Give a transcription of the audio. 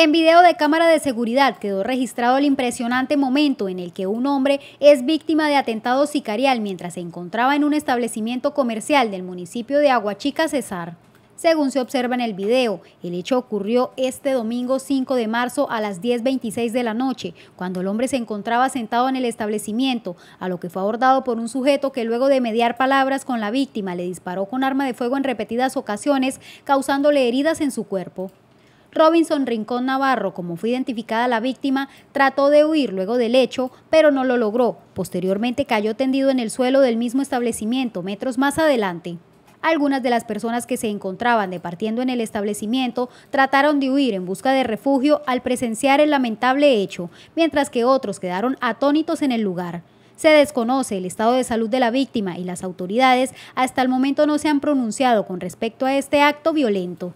En video de cámara de seguridad quedó registrado el impresionante momento en el que un hombre es víctima de atentado sicarial mientras se encontraba en un establecimiento comercial del municipio de Aguachica, Cesar. Según se observa en el video, el hecho ocurrió este domingo 5 de marzo a las 10.26 de la noche, cuando el hombre se encontraba sentado en el establecimiento, a lo que fue abordado por un sujeto que luego de mediar palabras con la víctima le disparó con arma de fuego en repetidas ocasiones, causándole heridas en su cuerpo. Robinson Rincón Navarro, como fue identificada la víctima, trató de huir luego del hecho, pero no lo logró. Posteriormente cayó tendido en el suelo del mismo establecimiento, metros más adelante. Algunas de las personas que se encontraban departiendo en el establecimiento trataron de huir en busca de refugio al presenciar el lamentable hecho, mientras que otros quedaron atónitos en el lugar. Se desconoce el estado de salud de la víctima y las autoridades hasta el momento no se han pronunciado con respecto a este acto violento.